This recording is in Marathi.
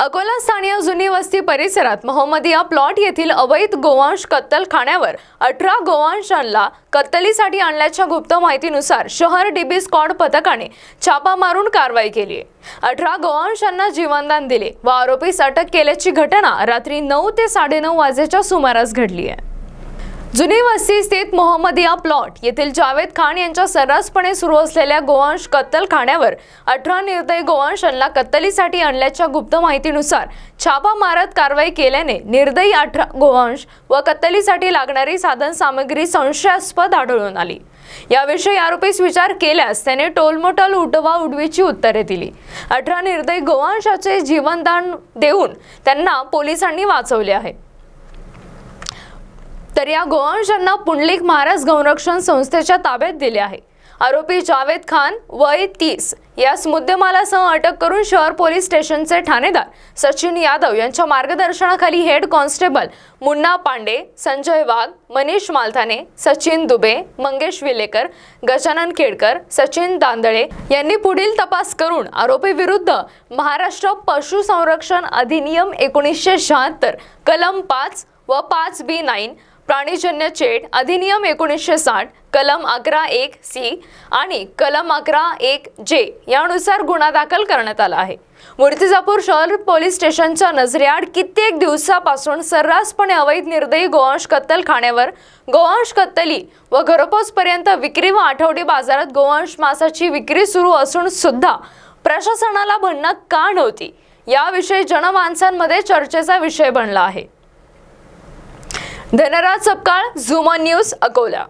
अकोला स्थानीय जुनी वस्ती परिसरात मोहम्मदिया प्लॉट येथील अवैध गोवांश कत्तलखान्यावर अठरा गोवांशांना कत्तलीसाठी आणल्याच्या गुप्त माहितीनुसार शहर डीबी स्कॉड पथकाने छापा मारून कारवाई केली आहे अठरा गोवांशांना जीवनदान दिले व आरोपीस अटक केल्याची घटना रात्री नऊ ते साडेनऊ वाजेच्या सुमारास घडली आहे जुनी वस्ती स्थित मोहम्मदिया प्लॉट येथील जावेद खान यांच्या सर्रासपणे सुरू असलेल्या गोवंश कत्तल खाण्यावर अठरा निर्दयी यांना कत्तलीसाठी आणल्याच्या गुप्त माहितीनुसार छापा मारत कारवाई केल्याने निर्दयी अठरा गोवंश व कत्तलीसाठी लागणारी साधन सामग्री संशयास्पद आढळून आली याविषयी आरोपीस विचार केल्यास त्याने टोलमोटल उठवा उडवीची उत्तरे दिली अठरा निर्दयी गोवांशाचे जीवनदान देऊन त्यांना पोलिसांनी वाचवले आहे तर या गोवंशांना पुंडलिक महाराज गौरक्षण संस्थेच्या ताब्यात दिले आहे आरोपी जावेद खान वय तीस यास मुद्देमालासह अटक करून शहर पोलीस स्टेशनचे ठाणेदार सचिन यादव यांच्या मार्गदर्शनाखाली हेड कॉन्स्टेबल मुन्ना पांडे संजय वाघ मनीष मालथाने सचिन दुबे मंगेश विलेकर गजानन खेडकर सचिन दांदळे यांनी पुढील तपास करून आरोपी विरुद्ध महाराष्ट्र पशु संरक्षण अधिनियम एकोणीसशे शहात्तर कलम पाच व पाच बी नाईन प्राणीजन्य चेड अधिनियम एकोणीसशे साठ कलम अकरा एक सी आणि कलम अकरा एक जे यानुसार गुन्हा दाखल करण्यात आला आहे मूर्तिजापूर शहर पोलीस स्टेशनच्या नजरेआड कित्येक दिवसापासून सर्रासपणे अवैध निर्दयी गोवंश कत्तल खाण्यावर गोवंश कत्तली व घरपोचपर्यंत विक्री व आठवडी बाजारात गोवंश मासाची विक्री सुरू असून सुद्धा प्रशासनाला भन्न का नव्हती याविषयी जनमानसांमध्ये चर्चेचा विषय बनला आहे धनराज सपकाळ झुमा न्यूज अकोला